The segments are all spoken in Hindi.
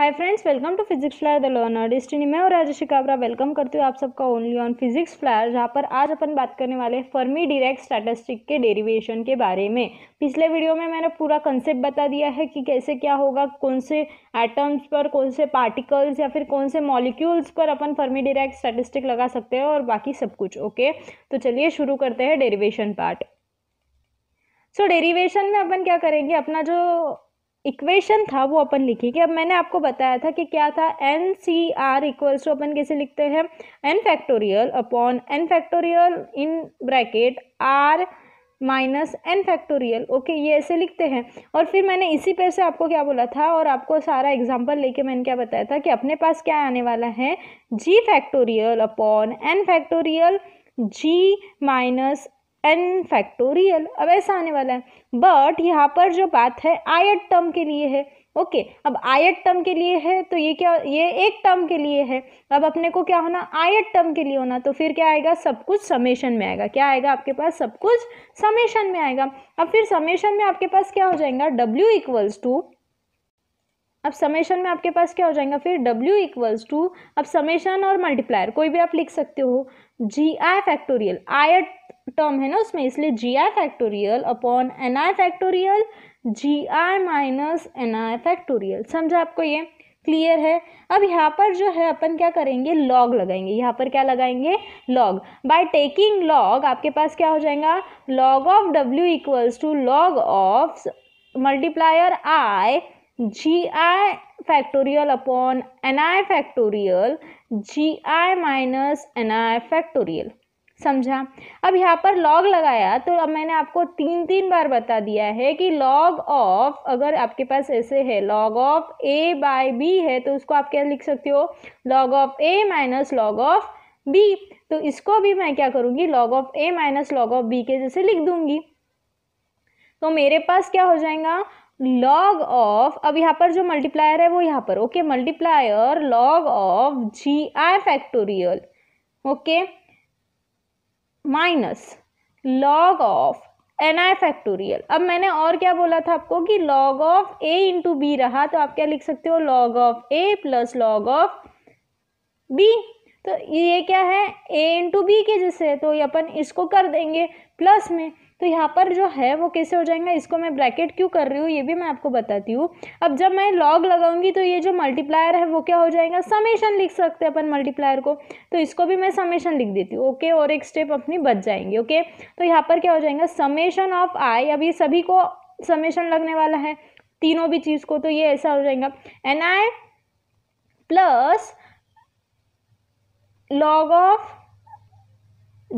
Hi friends welcome to physics flyer the learner डिस्ट्री में और राजेश काबरा वेलकम करती हूँ आप सबका ओनली ऑन फिजिक्स फ्लायर जहाँ पर आज अपन बात करने वाले फर्मी डिरेक्ट स्टैटिस्टिक के डेरिवेशन के बारे में पिछले वीडियो में मैंने पूरा कंसेप्ट बता दिया है कि कैसे क्या होगा कौन से एटम्स पर कौन से पार्टिकल्स या फिर कौन से मॉलिक्यूल्स पर अपन फर्मी डिरेक्ट स्टैटिस्टिक लगा सकते हैं और बाकी सब कुछ ओके तो चलिए शुरू करते हैं derivation part so so, derivation में अपन क्या करेंगे अपना जो इक्वेशन था वो अपन लिखी कि अब मैंने आपको बताया था कि क्या था n c r equals to अपन कैसे लिखते हैं n factorial upon n factorial in bracket r minus n factorial okay ये ऐसे लिखते हैं और फिर मैंने इसी पे से आपको क्या बोला था और आपको सारा एग्जांपल लेके मैंने क्या बताया था कि अपने पास क्या आने वाला है g factorial upon n factorial g minus n factorial अब ऐसा आने वाला है बट यहाँ पर जो बात है आयट टर्म के लिए है ओके okay, अब आयत टर्म के लिए है तो ये क्या ये एक टर्म के लिए है अब अपने को क्या होना आयत टर्म के लिए होना तो फिर क्या आएगा सब कुछ समेशन में आएगा क्या आएगा आपके पास सब कुछ समेशन में आएगा अब फिर समेशन में आपके पास क्या हो जाएगा W इक्वल्स टू अब समेशन में आपके पास क्या हो जाएगा फिर W इक्वल्स टू अब समेशन और मल्टीप्लायर कोई भी आप लिख सकते हो जी आई फैक्टोरियल आयट टर्म है ना उसमें इसलिए g i factorial upon n i factorial g i minus n i factorial समझा आपको ये क्लियर है अब यहाँ पर जो है अपन क्या करेंगे लॉग लगाएंगे यहाँ पर क्या लगाएंगे लॉग बाय टेकिंग लॉग आपके पास क्या हो जाएगा लॉग ऑफ डब्ल्यू equals to log of multiplier i g i factorial upon n i factorial g i minus n i factorial समझा अब यहाँ पर लॉग लगाया तो अब मैंने आपको तीन तीन बार बता दिया है कि लॉग ऑफ अगर आपके पास ऐसे है log of a by b है तो उसको आप क्या लिख सकते हो log of a minus log of b तो इसको भी मैं क्या करूँगी log of a minus log of b के जैसे लिख दूंगी तो मेरे पास क्या हो जाएगा लॉग ऑफ अब यहाँ पर जो मल्टीप्लायर है वो यहाँ पर okay multiplier log of g i factorial okay minus log of n i factorial अब मैंने और क्या बोला था आपको कि log of a into b रहा तो आप क्या लिख सकते हो log of a plus log of b तो ये क्या है ए इंटू बी के जैसे तो ये अपन इसको कर देंगे प्लस में तो यहाँ पर जो है वो कैसे हो जाएगा इसको मैं ब्रैकेट क्यों कर रही हूँ ये भी मैं आपको बताती हूँ अब जब मैं लॉग लगाऊंगी तो ये जो मल्टीप्लायर है वो क्या हो जाएगा समेशन लिख सकते हैं अपन मल्टीप्लायर को तो इसको भी मैं समेशन लिख देती हूँ ओके और एक स्टेप अपनी बच जाएंगे ओके तो यहाँ पर क्या हो जाएगा समेशन ऑफ आई अभी सभी को समेशन लगने वाला है तीनों भी चीज़ को तो ये ऐसा हो जाएगा n i plus log of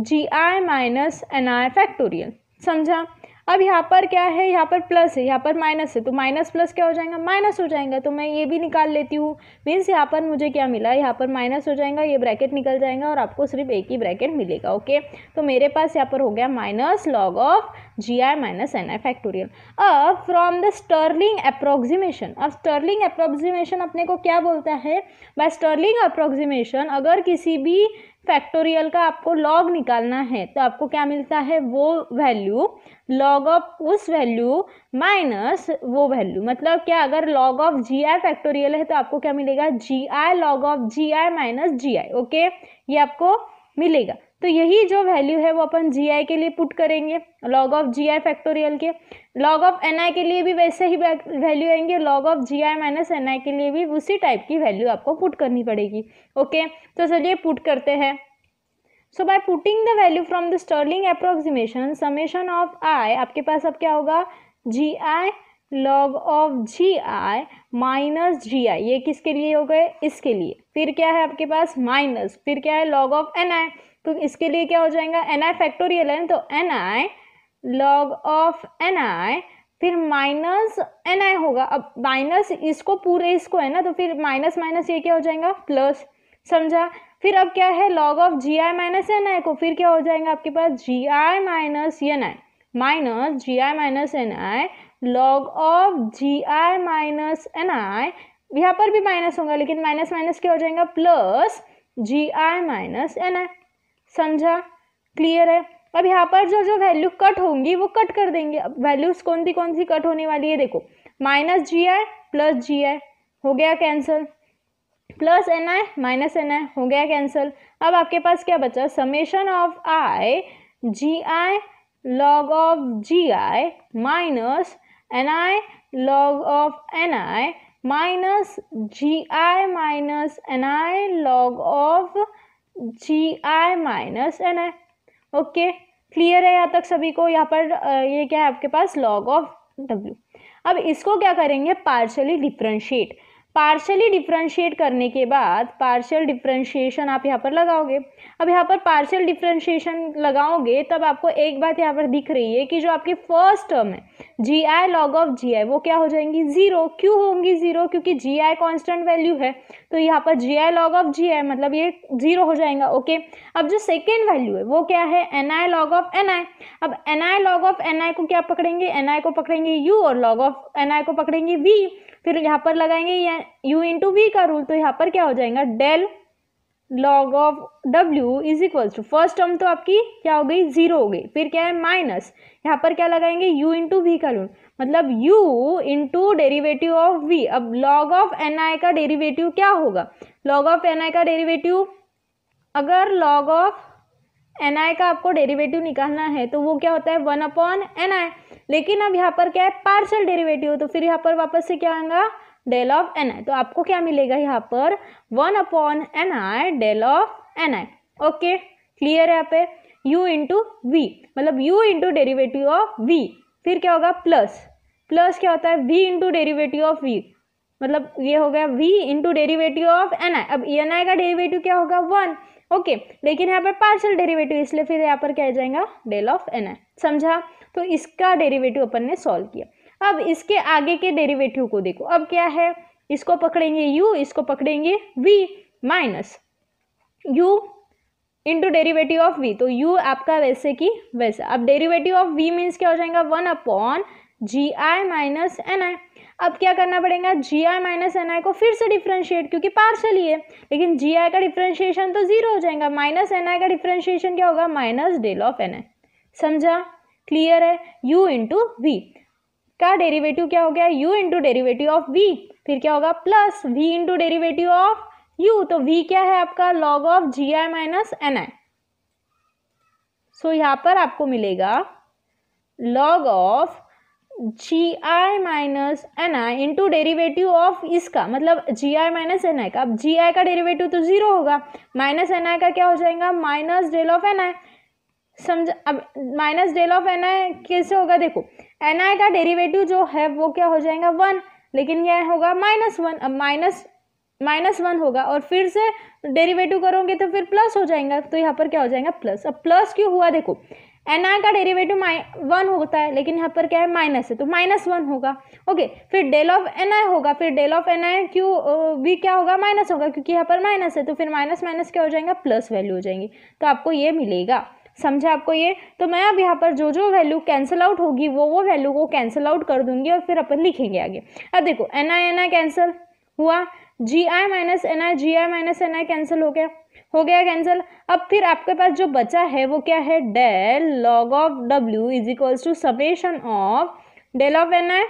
g i minus n i factorial समझा अब यहाँ पर क्या है यहाँ पर प्लस है यहाँ पर माइनस है तो माइनस प्लस क्या हो जाएगा माइनस हो जाएगा तो मैं ये भी निकाल लेती हूँ मीन्स यहाँ पर मुझे क्या मिला यहाँ पर माइनस हो जाएगा ये ब्रैकेट निकल जाएगा और आपको सिर्फ एक ही ब्रैकेट मिलेगा ओके तो मेरे पास यहाँ पर हो गया minus log of g i minus n i factorial अब फ्रॉम द स्टर्लिंग अप्रोक्सीमेशन अब स्टर्लिंग अप्रोक्सीमेशन अपने को क्या बोलता है बाय स्टर्लिंग अप्रोक्सीमेशन अगर किसी भी फैक्टोरियल का आपको लॉग निकालना है तो आपको क्या मिलता है वो वैल्यू लॉग ऑफ उस वैल्यू माइनस वो वैल्यू मतलब क्या अगर log of g i factorial है तो आपको क्या मिलेगा g i log of g i minus g i okay ये आपको मिलेगा तो यही जो वैल्यू है वो अपन जी आई के लिए पुट करेंगे log of g i factorial के लॉग ऑफ एन आई के लिए भी वैसे ही वैल्यू आएंगे log of g i minus n i के लिए भी उसी टाइप की वैल्यू आपको पुट करनी पड़ेगी ओके तो चलिए पुट करते हैं so by putting the value from the Stirling approximation summation of i आपके पास अब क्या होगा g i log of g i minus g i ये किसके लिए हो गए इसके लिए फिर क्या है आपके पास माइनस फिर क्या है लॉग ऑफ एन आई तो इसके लिए क्या हो जाएगा एन आई फैक्टोरियल है तो n i log of n i फिर माइनस एन आई होगा अब माइनस इसको पूरे इसको है ना तो फिर माइनस माइनस ये क्या हो जाएगा प्लस समझा फिर अब क्या है log of g i minus n i को फिर क्या हो जाएगा आपके पास g i minus n i minus g i minus n i log of g i minus n i यहाँ पर भी माइनस होगा लेकिन माइनस माइनस क्या हो जाएगा plus g i minus n i समझा क्लियर है अब यहाँ पर जो जो वैल्यू कट होंगी वो कट कर देंगे अब वैल्यूज कौन सी कौन सी कट होने वाली है देखो minus g I plus g i हो गया cancel plus n i minus n i हो गया कैंसिल अब आपके पास क्या बचा summation of i g i log of g i minus n i log of n i minus g i minus n i log of g i minus n i okay clear है यहाँ तक सभी को यहाँ पर ये क्या है आपके पास लॉग ऑफ डब्ल्यू अब इसको क्या करेंगे पार्शली डिफ्रेंशिएट पार्शली डिफ्रेंशिएट करने के बाद पार्शियल डिफ्रेंशिएशन आप यहाँ पर लगाओगे अब यहाँ पर पार्शियल डिफ्रेंशिएशन लगाओगे तब आपको एक बात यहाँ पर दिख रही है कि जो आपकी फर्स्ट टर्म है जी आई लॉग ऑफ जी आई वो क्या हो जाएंगी ज़ीरो क्यों होंगी ज़ीरो क्योंकि जी आई कॉन्स्टेंट वैल्यू है तो यहाँ पर जी आई लॉग ऑफ जी आई मतलब ये ज़ीरो हो जाएगा ओके अब जो सेकेंड वैल्यू है वो क्या है n i log of n i अब n i log of n i को क्या पकड़ेंगे एन आई को पकड़ेंगे यू और लॉग ऑफ एन आई को पकड़ेंगे वी फिर यहाँ पर लगाएंगे यू इन टू वी का रूल तो यहाँ पर क्या हो जाएगा डेल लॉग ऑफ डब्ल्यू is equals to first term तो आपकी क्या हो गई जीरो हो गई फिर क्या है माइनस यहाँ पर क्या लगाएंगे u इंटू वी का लून मतलब u into derivative of v अब log ऑफ एन आई का डेरीवेटिव क्या होगा log ऑफ एन आई का डेरीवेटिव अगर log ऑफ एन आई का आपको डेरिवेटिव निकालना है तो वो क्या होता है वन अपॉन एन आई लेकिन अब यहाँ पर क्या है पार्शल डेरिवेटिव तो फिर यहाँ पर वापस से क्या आएगा डेल ऑफ एन आई तो आपको क्या मिलेगा यहाँ पर one upon n i del of n i okay clear है यहाँ पे u इंटू वी मतलब u into derivative of v फिर क्या होगा प्लस प्लस क्या होता है v into derivative of v मतलब ये हो गया v into derivative of n i अब एन आई का डेरीवेटिव क्या होगा वन ओके okay, लेकिन यहाँ पर पार्शल डेरिवेटिव इसलिए फिर यहाँ पर क्या आ जाएगा डेल ऑफ एन आई समझा तो इसका डेरिवेटिव अपन ने सॉल्व किया अब इसके आगे के डेरिवेटिव को देखो अब क्या है इसको पकड़ेंगे u इसको पकड़ेंगे v minus u into derivative of v तो यू आपका वैसे की वैसे अब डेरीवेटिव ऑफ वी मीन्स क्या हो जाएगा one upon g i minus n i अब क्या करना पड़ेगा जी आई माइनस एन आई को फिर से डिफ्रेंशिएट क्योंकि पार्सल ही है लेकिन जी आई का डिफ्रेंशिएशन तो जीरो हो जाएगा माइनस एन आई का डिफ्रेंशिएशन क्या होगा minus del of n i समझा क्लियर है यू इंटू वी का डेरीवेटिव क्या हो गया u into derivative of v फिर क्या होगा plus v into derivative of u तो वी क्या है आपका log of g i minus n i so यहाँ पर आपको मिलेगा log of g i minus n i into derivative of इसका मतलब जी आई माइनस एन आई का अब जी आई का डेरीवेटिव तो जीरो होगा माइनस एन आई का क्या हो जाएगा minus del of n i समझ अब minus del of n i कैसे होगा देखो एन आई का डेरीवेटिव जो है वो क्या हो जाएगा वन लेकिन यह होगा माइनस वन अब माइनस माइनस वन होगा और फिर से डेरिवेटिव करोगे तो फिर प्लस हो जाएगा तो यहाँ पर क्या हो जाएगा प्लस अब प्लस क्यों हुआ देखो एन आई का डेरिवेटिव वन होता है लेकिन यहाँ पर क्या है माइनस है तो माइनस वन होगा ओके फिर डेल ऑफ एन आई होगा फिर del of n i q भी क्या होगा माइनस होगा क्योंकि यहाँ पर माइनस है तो फिर माइनस माइनस क्या हो जाएगा प्लस वैल्यू हो जाएंगी तो आपको ये मिलेगा समझा आपको ये तो मैं अब यहाँ पर जो जो वैल्यू कैंसिल आउट होगी वो वो वैल्यू को कैंसिल आउट कर दूंगी और फिर अपन लिखेंगे आगे अब देखो n i n i cancel हुआ g i minus n i g i minus n i cancel हो गया हो गया कैंसिल अब फिर आपके पास जो बचा है वो क्या है डेल लॉग ऑफ डब्ल्यू is equals to summation of del of n i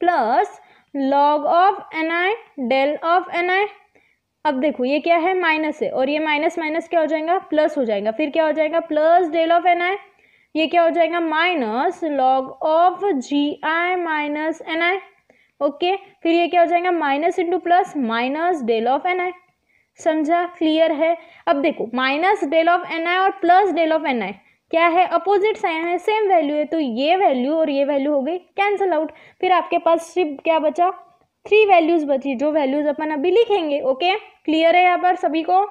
plus log of n i del of n i अब देखो ये क्या है माइनस है और ये माइनस माइनस क्या हो जाएगा प्लस हो जाएगा फिर क्या हो जाएगा plus del of n i ये क्या हो जाएगा minus log of g i minus n i okay फिर ये क्या हो जाएगा minus into plus minus del of n i समझा क्लियर है अब देखो minus del of n i और plus del of n i क्या है अपोजिट साइन है सेम वैल्यू है तो ये वैल्यू और ये वैल्यू हो गई कैंसल आउट फिर आपके पास सिर्फ क्या बचा थ्री वैल्यूज बची जो वैल्यूज अपन अभी लिखेंगे ओके क्लियर है यहाँ पर सभी को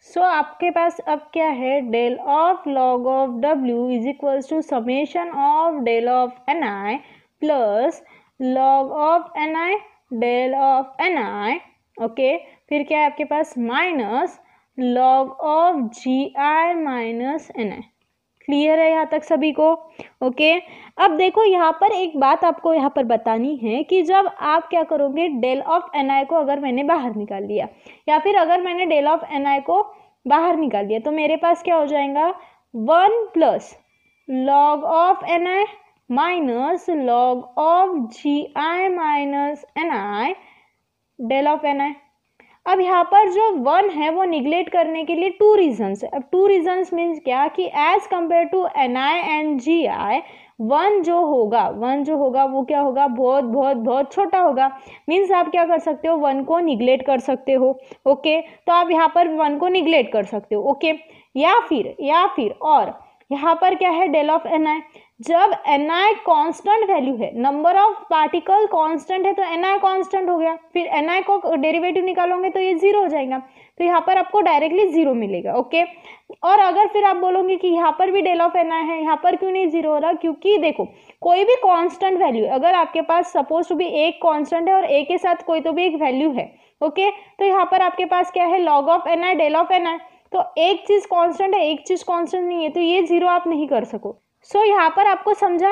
सो so, आपके पास अब क्या है डेल ऑफ लॉग ऑफ डब्ल्यू is equals to summation of del of n i plus log of n i del of n i okay फिर क्या है आपके पास minus log of g i minus n i clear है यहाँ तक सभी को ओके अब देखो यहाँ पर एक बात आपको यहाँ पर बतानी है कि जब आप क्या करोगे डेल ऑफ एन आई को अगर मैंने बाहर निकाल लिया या फिर अगर मैंने डेल ऑफ एन आई को बाहर निकाल दिया तो मेरे पास क्या हो जाएगा one plus log of n i minus log of g i minus n i del of n i अब यहाँ पर जो वन है वो निगलेट करने के लिए टू रीजन्स है अब टू रीजन्स मीन्स क्या कि as compare to n i and g i one जो होगा वन जो होगा वो क्या होगा बहुत बहुत बहुत छोटा होगा मीन्स आप क्या कर सकते हो वन को निगलेट कर सकते हो ओके okay? तो आप यहाँ पर वन को निगलेट कर सकते हो ओके okay? या फिर या फिर और यहाँ पर क्या है डेल ऑफ एन आई जब एन आई कॉन्स्टेंट वैल्यू है नंबर ऑफ पार्टिकल कॉन्स्टेंट है तो एन आई कॉन्स्टेंट हो गया फिर एन आई को डेरिवेटिव निकालोगे तो ये जीरो हो जाएगा तो यहाँ पर आपको डायरेक्टली जीरो मिलेगा ओके और अगर फिर आप बोलोगे कि यहाँ पर भी डेल ऑफ एन आई है यहाँ पर क्यों नहीं जीरो हो रहा क्योंकि देखो कोई भी कॉन्स्टेंट वैल्यू अगर आपके पास सपोज टू भी एक कॉन्स्टेंट है और ए के साथ कोई तो भी एक वैल्यू है ओके तो यहाँ पर आपके पास क्या है log of n i del of n i तो एक चीज़ कांस्टेंट है एक चीज़ कांस्टेंट नहीं है तो ये जीरो आप नहीं कर सको सो so, यहाँ पर आपको समझा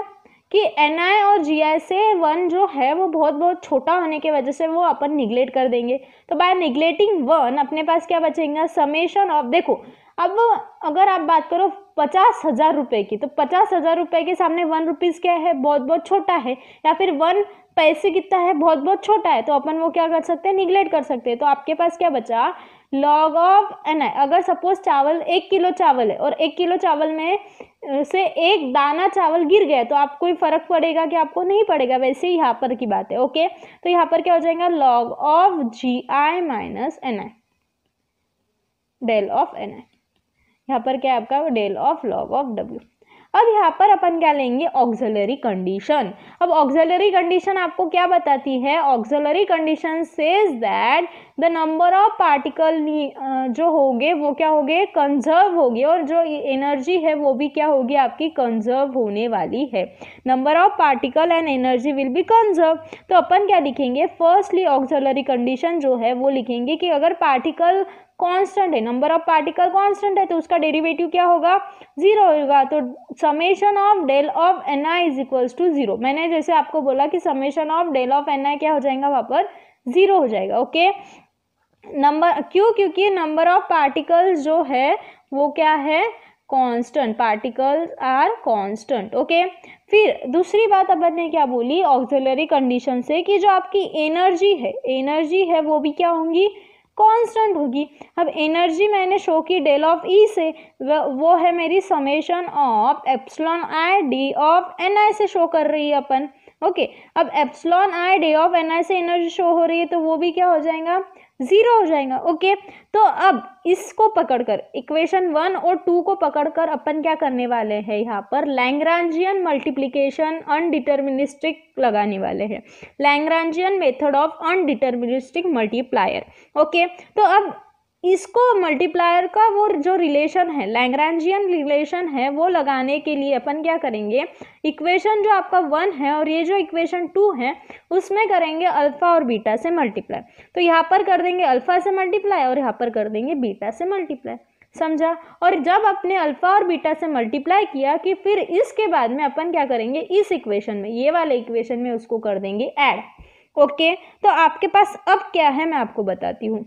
कि एन और जी से वन जो है वो बहुत बहुत छोटा होने की वजह से वो अपन निगलेट कर देंगे तो बाय निगलेटिंग वन अपने पास क्या बचेगा समेशन ऑफ देखो अब अगर आप बात करो पचास हज़ार रुपये की तो पचास हज़ार रुपये के सामने वन रुपीज़ क्या है बहुत बहुत छोटा है या फिर वन पैसे कितना है बहुत बहुत छोटा है तो अपन वो क्या कर सकते हैं निगलेट कर सकते हैं तो आपके पास क्या बचा लॉग ऑफ एन अगर सपोज चावल एक किलो चावल है और एक किलो चावल में से एक दाना चावल गिर गया तो आपको ही फर्क पड़ेगा कि आपको नहीं पड़ेगा वैसे ही यहाँ पर की बात है ओके तो यहाँ पर क्या हो जाएगा log of g i minus n i del of n i यहाँ पर क्या आपका डेल ऑफ लॉग ऑफ डब्ल्यू अब यहाँ पर अपन क्या लेंगे ऑक्सिलरी कंडीशन अब ऑक्सिलरी कंडीशन आपको क्या बताती है auxiliary condition says that the number of particle जो होंगे वो क्या होंगे कंजर्व होगी और जो एनर्जी है वो भी क्या होगी आपकी कंजर्व होने वाली है number of particle and energy will be conserve तो अपन क्या लिखेंगे फर्स्टली ऑक्सलरी कंडीशन जो है वो लिखेंगे कि अगर पार्टिकल कांस्टेंट है नंबर ऑफ पार्टिकल कांस्टेंट है तो उसका डेरिवेटिव क्या होगा जीरो होगा तो summation of del of n i is equals to zero मैंने जैसे आपको बोला कि summation of del of n i क्या हो जाएगा वहाँ पर ज़ीरो हो जाएगा ओके नंबर क्यों क्योंकि नंबर ऑफ पार्टिकल्स जो है वो क्या है constant particles are constant okay फिर दूसरी बात अपन ने क्या बोली ऑक्सिलरी कंडीशन से कि जो आपकी एनर्जी है एनर्जी है वो भी क्या होंगी कांस्टेंट होगी अब एनर्जी मैंने शो की डेल ऑफ ई से वो है मेरी summation of epsilon i d of n i से शो कर रही है अपन ओके अब epsilon i d of n i से एनर्जी शो हो रही है तो वो भी क्या हो जाएगा ज़ीरो हो जाएगा ओके तो अब इसको पकड़कर इक्वेशन वन और टू को पकड़कर अपन क्या करने वाले हैं यहाँ पर लैंग्रांजियन मल्टीप्लिकेशन अनडिटर्मिनिस्टिक लगाने वाले हैं Lagrangian method of undeterministic multiplier okay तो अब इसको मल्टीप्लायर का वो जो रिलेशन है लैंग्रांजियन रिलेशन है वो लगाने के लिए अपन क्या करेंगे इक्वेशन जो आपका वन है और ये जो इक्वेशन टू है उसमें करेंगे अल्फ़ा और बीटा से मल्टीप्लाई तो यहाँ पर कर देंगे अल्फ़ा से मल्टीप्लाई और यहाँ पर कर देंगे बीटा से मल्टीप्लाई समझा और जब अपने अल्फ़ा और बीटा से मल्टीप्लाई किया कि फिर इसके बाद में अपन क्या करेंगे इस इक्वेशन में ये वाले इक्वेशन में उसको कर देंगे ऐड ओके तो आपके पास अब क्या है मैं आपको बताती हूँ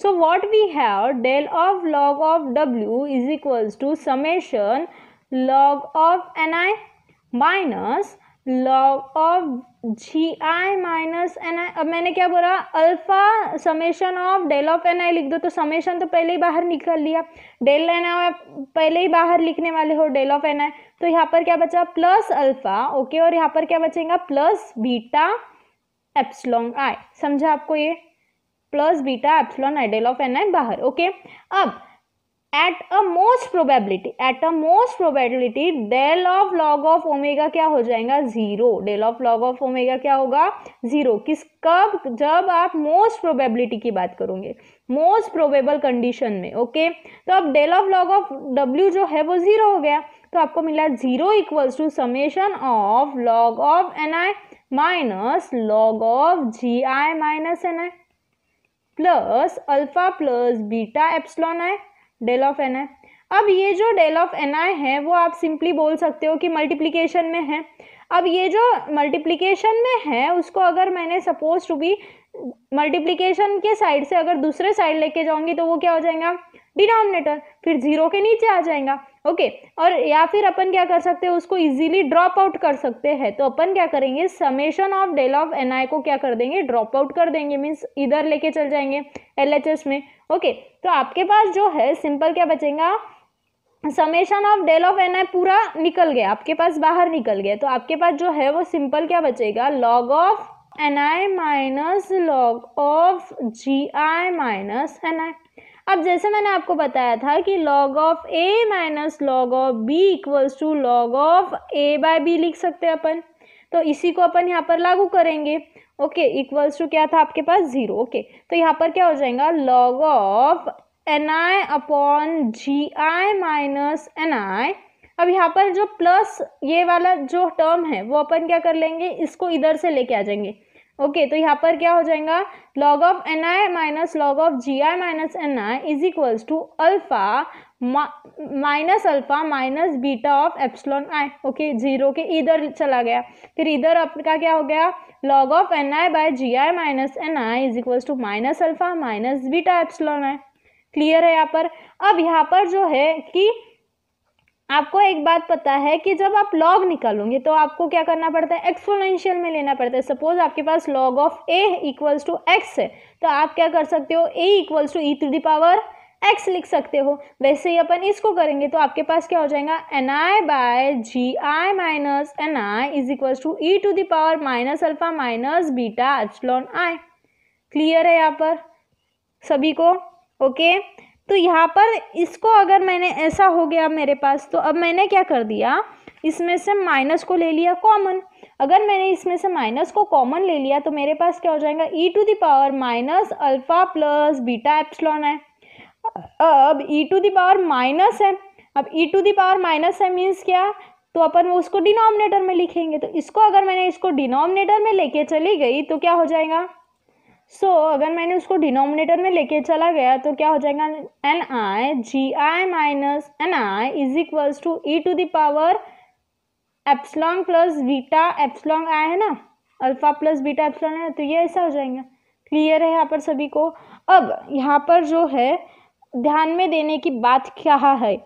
So what we have del of log of w is equals to summation log of ni minus log of g i minus n i अब मैंने क्या बोला alpha summation of del of n i लिख दो तो समेशन तो पहले ही बाहर निकल लिया डेल एन आई पहले ही बाहर लिखने वाले हो डेल ऑफ एन आई तो यहाँ पर क्या बचा प्लस अल्फा ओके और यहाँ पर क्या बचेगा प्लस बीटा एप्सलॉन्ग आई समझा आपको ये plus beta epsilon i del of n i बाहर ओके अब at a most probability at a most probability del of log of omega क्या हो जाएगा zero del of log of omega क्या होगा जीरो किस कब जब आप मोस्ट प्रोबेबिलिटी की बात करोगे मोस्ट प्रोबेबल कंडीशन में ओके तो अब डेल ऑफ लॉग ऑफ डब्ल्यू जो है वो जीरो हो गया तो आपको मिला zero equals to summation of log of n i minus log of g i minus n i plus alpha plus beta epsilon i del of n i अब ये जो डेल ऑफ एन आई है वो आप सिंपली बोल सकते हो कि मल्टीप्लीकेशन में है अब ये जो मल्टीप्लीकेशन में है उसको अगर मैंने सपोज टू बी मल्टीप्लीकेशन के साइड से अगर दूसरे साइड लेके जाऊंगी तो वो क्या हो जाएगा डिनोमिनेटर फिर जीरो के नीचे आ जाएगा ओके और या फिर अपन क्या कर सकते हैं उसको इजीली ड्रॉप आउट कर सकते हैं तो अपन क्या करेंगे summation of del of n को क्या कर देंगे ड्रॉप आउट कर देंगे मीन्स इधर लेके चल जाएंगे एल में ओके तो आपके पास जो है सिंपल क्या बचेगा summation of del of n पूरा निकल गया आपके पास बाहर निकल गया तो आपके पास जो है वो सिंपल क्या बचेगा log of n i minus log of g i minus n i अब जैसे मैंने आपको बताया था कि log of a minus log of b equals to log of a by b लिख सकते हैं अपन तो इसी को अपन यहाँ पर लागू करेंगे ओके इक्वल्स टू क्या था आपके पास जीरो ओके तो यहाँ पर क्या हो जाएगा log of n i upon g i minus n i अब यहाँ पर जो प्लस ये वाला जो टर्म है वो अपन क्या कर लेंगे इसको इधर से लेके आ जाएंगे ओके तो यहाँ पर क्या हो जाएगा log of n i minus log of g i minus n i is equals to alpha minus alpha minus beta of epsilon i okay zero के इधर चला गया फिर इधर आपका क्या हो गया log of n i by g i minus n i is equals to minus alpha minus beta epsilon i clear है यहाँ पर अब यहाँ पर जो है कि आपको एक बात पता है कि जब आप लॉग निकालोगे तो आपको क्या करना पड़ता है एक्सपोनेंशियल में लेना पड़ता है सपोज आपके पास log of a equals to x है तो आप क्या कर सकते हो a equals to e to the power x लिख सकते हो वैसे ही अपन इसको करेंगे तो आपके पास क्या हो जाएगा n i by g i minus n i is equals to e to the power minus alpha minus beta epsilon i clear है यहाँ पर सभी को ओके okay? तो यहाँ पर इसको अगर मैंने ऐसा हो गया मेरे पास तो अब मैंने क्या कर दिया इसमें से माइनस को ले लिया कॉमन अगर मैंने इसमें से माइनस को कॉमन ले लिया तो मेरे पास क्या हो जाएगा e to the power minus alpha plus beta epsilon है अब ई टू दावर माइनस है अब ई टू दावर माइनस है मीन्स क्या तो अपन वो उसको डिनोमिनेटर में लिखेंगे तो इसको अगर मैंने इसको डिनोमिनेटर में लेके चली गई तो क्या हो जाएगा सो so, अगर मैंने उसको डिनोमिनेटर में लेके चला गया तो क्या हो जाएगा n i g i minus n i is equals to e to the power epsilon plus beta epsilon i है ना अल्फा प्लस बीटा एप्सलॉन्ग है तो ये ऐसा हो जाएगा क्लियर है यहाँ पर सभी को अब यहाँ पर जो है ध्यान में देने की बात क्या है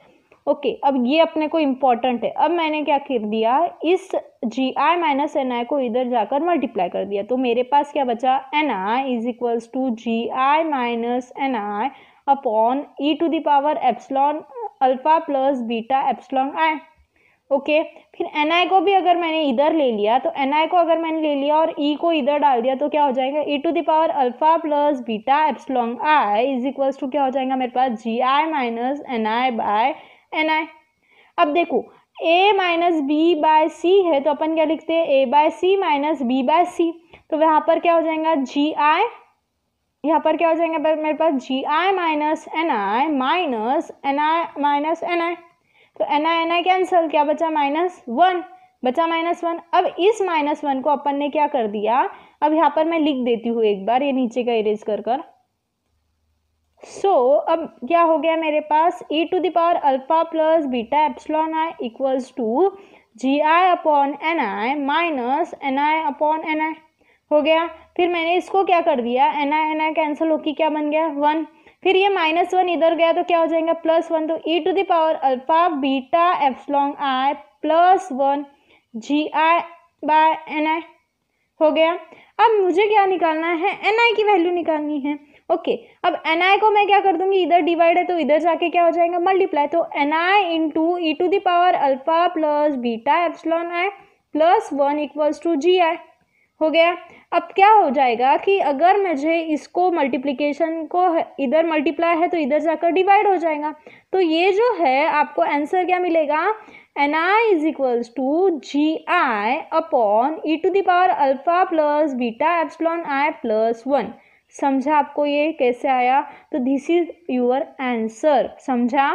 ओके okay, अब ये अपने को इम्पॉर्टेंट है अब मैंने क्या कर दिया इस जी आई माइनस एन आई को इधर जाकर मल्टीप्लाई कर दिया तो मेरे पास क्या बचा n i is equals to g i minus n i upon e to the power epsilon alpha plus beta epsilon i okay फिर एन आई को भी अगर मैंने इधर ले लिया तो एन आई को अगर मैंने ले लिया और ई e को इधर डाल दिया तो क्या हो जाएगा e to the power alpha plus beta epsilon i is equals to क्या हो जाएगा मेरे पास g i minus n i by n i अब देखो a minus b by c है तो अपन क्या लिखते हैं a by c minus b by c तो यहाँ पर क्या हो जाएगा जी आई यहाँ पर क्या हो जाएगा मेरे पास g i minus n i minus n i minus n i तो n i n i cancel क्या बचा माइनस वन बचा माइनस वन अब इस माइनस वन को अपन ने क्या कर दिया अब यहाँ पर मैं लिख देती हूँ एक बार ये नीचे का इरेज कर कर सो so, अब क्या हो गया मेरे पास e to the power alpha plus beta epsilon i equals to g i upon n i minus n i upon n i हो गया फिर मैंने इसको क्या कर दिया n i n i cancel होकर क्या बन गया वन फिर ये माइनस वन इधर गया तो क्या हो जाएगा प्लस वन तो e to the power alpha beta epsilon i plus one g i by n i हो गया अब मुझे क्या निकालना है एन आई की वैल्यू निकालनी है ओके अब एन आई को मैं क्या कर दूंगी इधर डिवाइड है तो इधर जाके क्या हो जाएगा मल्टीप्लाई तो n i into e to the power alpha plus beta epsilon i plus one equals to g i हो गया अब क्या हो जाएगा कि अगर मुझे इसको मल्टीप्लीकेशन को इधर मल्टीप्लाई है तो इधर जाकर डिवाइड हो जाएगा तो ये जो है आपको आंसर क्या मिलेगा n i is equals to g i upon e to the power alpha plus beta epsilon i plus one समझा आपको ये कैसे आया तो दिस इज योर आंसर समझा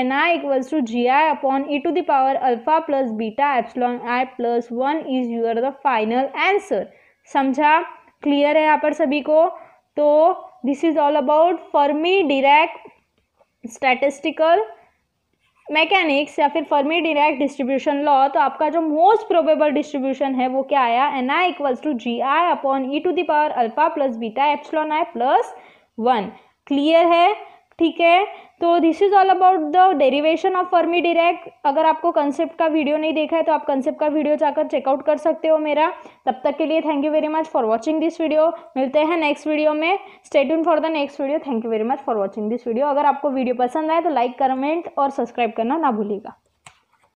n i equals to g i upon e to the power alpha plus beta epsilon i plus one is your the final answer समझा क्लियर है यहाँ पर सभी को तो this is all about Fermi Dirac statistical mechanics या फिर फर्मी डिरेक्ट डिस्ट्रीब्यूशन लॉ तो आपका जो मोस्ट प्रोबेबल डिस्ट्रीब्यूशन है वो क्या आया n i equals to g i upon e to the power alpha plus beta epsilon i plus one clear है ठीक है तो this is all about the derivation of Fermi Dirac अगर आपको कंसेप्ट का वीडियो नहीं देखा है तो आप कंसेप्ट का वीडियो जाकर चेकआउट कर सकते हो मेरा तब तक के लिए thank you very much for watching this video मिलते हैं नेक्स्ट वीडियो में stay tuned for the next video thank you very much for watching this video अगर आपको वीडियो पसंद आए तो लाइक कमेंट और सब्सक्राइब करना ना भूलेगा